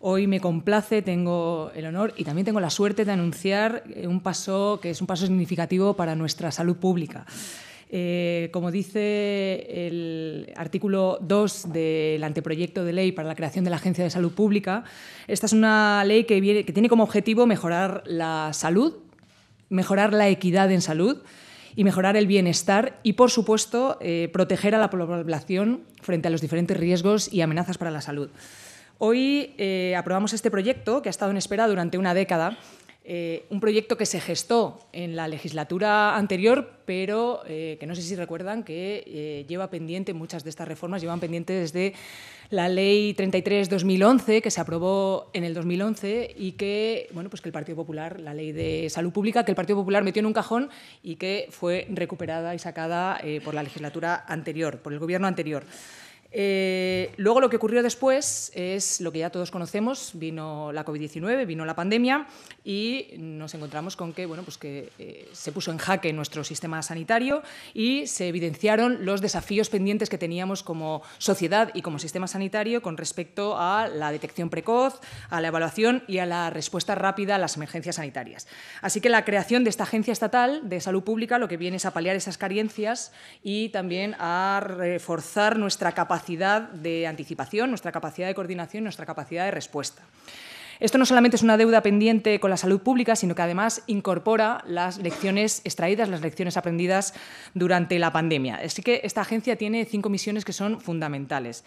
Hoy me complace, tengo el honor y también tengo la suerte de anunciar eh, un paso que es un paso significativo para nuestra salud pública. Eh, como dice el artículo 2 del anteproyecto de ley para la creación de la Agencia de Salud Pública, esta es una ley que, tiene como objetivo mejorar la salud, mejorar la equidad en salud y mejorar el bienestar y, por supuesto, eh, proteger a la población frente a los diferentes riesgos y amenazas para la salud. Hoy eh, aprobamos este proyecto que ha estado en espera durante una década. Eh, un proyecto que se gestó en la legislatura anterior, pero eh, que no sé si recuerdan que lleva pendiente, muchas de estas reformas llevan pendiente desde la Ley 33-2011, que se aprobó en el 2011 y que, bueno, pues que el Partido Popular, la Ley de Salud Pública, que el Partido Popular metió en un cajón y que fue recuperada y sacada por la legislatura anterior, por el gobierno anterior. Eh, luego lo que ocurrió después es lo que ya todos conocemos, vino la COVID-19, vino la pandemia y nos encontramos con que, bueno, pues que eh, se puso en jaque nuestro sistema sanitario y se evidenciaron los desafíos pendientes que teníamos como sociedad y como sistema sanitario con respecto a la detección precoz, a la evaluación y a la respuesta rápida a las emergencias sanitarias. Así que la creación de esta Agencia Estatal de Salud Pública lo que viene es a paliar esas carencias y también a reforzar nuestra capacidad capacidad de anticipación, nuestra capacidad de coordinación, nuestra capacidad de respuesta. Esto no solamente es una deuda pendiente con la salud pública, sino que además incorpora las lecciones extraídas, las lecciones aprendidas durante la pandemia. Así que esta agencia tiene cinco misiones que son fundamentales.